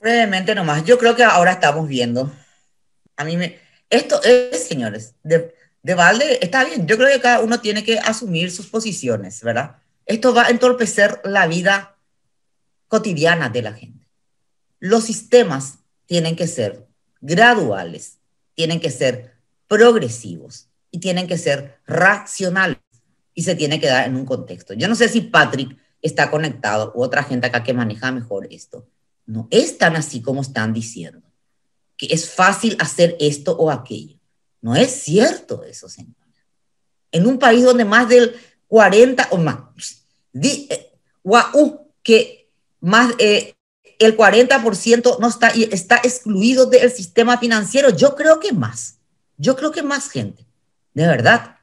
Brevemente nomás, yo creo que ahora estamos viendo. A mí me. Esto es, señores, de, de balde, está bien. Yo creo que cada uno tiene que asumir sus posiciones, ¿verdad? Esto va a entorpecer la vida cotidiana de la gente. Los sistemas tienen que ser graduales, tienen que ser progresivos y tienen que ser racionales y se tiene que dar en un contexto. Yo no sé si Patrick está conectado u otra gente acá que maneja mejor esto, no es tan así como están diciendo, que es fácil hacer esto o aquello. No es cierto eso, señora. En un país donde más del 40 o más, di, eh, que más eh, el 40% no está, está excluido del sistema financiero, yo creo que más. Yo creo que más gente, de verdad.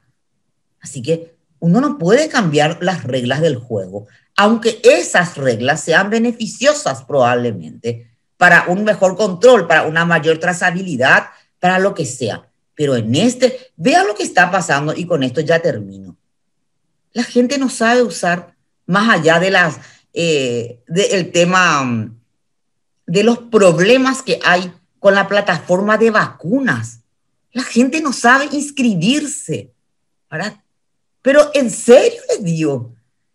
Así que uno no puede cambiar las reglas del juego aunque esas reglas sean beneficiosas probablemente para un mejor control, para una mayor trazabilidad, para lo que sea. Pero en este, vea lo que está pasando y con esto ya termino. La gente no sabe usar más allá de las, eh, del tema mm, de los problemas que hay con la plataforma de vacunas. La gente no sabe inscribirse, Pero en serio Dios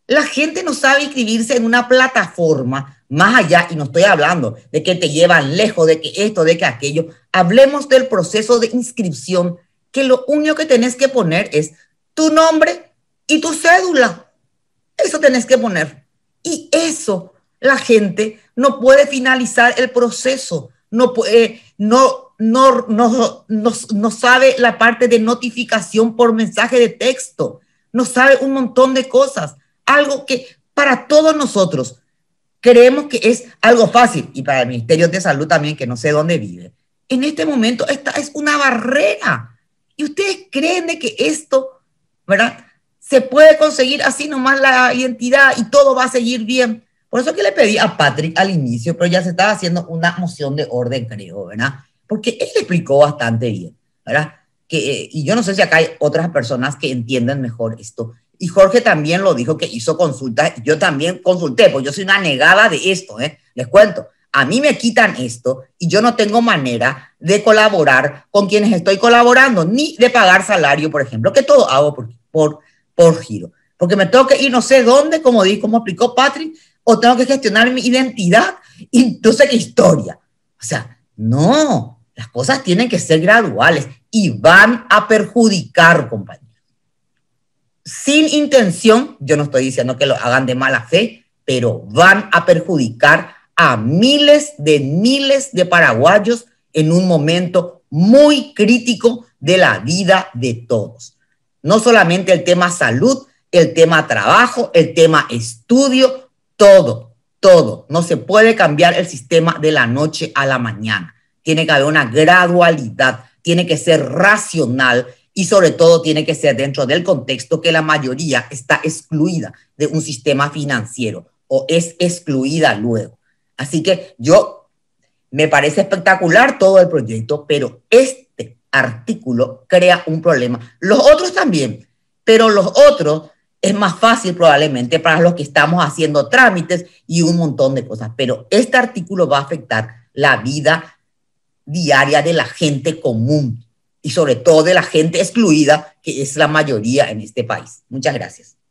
la gente no sabe inscribirse en una plataforma más allá, y no estoy hablando de que te llevan lejos, de que esto, de que aquello. Hablemos del proceso de inscripción, que lo único que tenés que poner es tu nombre y tu cédula. Eso tenés que poner. Y eso, la gente no puede finalizar el proceso, no, eh, no, no, no, no sabe la parte de notificación por mensaje de texto, no sabe un montón de cosas algo que para todos nosotros creemos que es algo fácil y para el Ministerio de Salud también, que no sé dónde vive. En este momento esta es una barrera y ustedes creen de que esto, ¿verdad? Se puede conseguir así nomás la identidad y todo va a seguir bien. Por eso que le pedí a Patrick al inicio, pero ya se estaba haciendo una moción de orden, creo, ¿verdad? Porque él explicó bastante bien, ¿verdad? Que, eh, y yo no sé si acá hay otras personas que entiendan mejor esto, y Jorge también lo dijo que hizo consultas. Yo también consulté, pues yo soy una negada de esto, ¿eh? Les cuento. A mí me quitan esto y yo no tengo manera de colaborar con quienes estoy colaborando, ni de pagar salario, por ejemplo, que todo hago por, por, giro. Porque me tengo que ir no sé dónde, como, dijo, como explicó Patrick, o tengo que gestionar mi identidad y no qué historia. O sea, no, las cosas tienen que ser graduales y van a perjudicar, compañeros sin intención, yo no estoy diciendo que lo hagan de mala fe, pero van a perjudicar a miles de miles de paraguayos en un momento muy crítico de la vida de todos. No solamente el tema salud, el tema trabajo, el tema estudio, todo, todo. No se puede cambiar el sistema de la noche a la mañana. Tiene que haber una gradualidad, tiene que ser racional y sobre todo tiene que ser dentro del contexto que la mayoría está excluida de un sistema financiero o es excluida luego. Así que yo me parece espectacular todo el proyecto, pero este artículo crea un problema. Los otros también, pero los otros es más fácil probablemente para los que estamos haciendo trámites y un montón de cosas, pero este artículo va a afectar la vida diaria de la gente común, y sobre todo de la gente excluida, que es la mayoría en este país. Muchas gracias.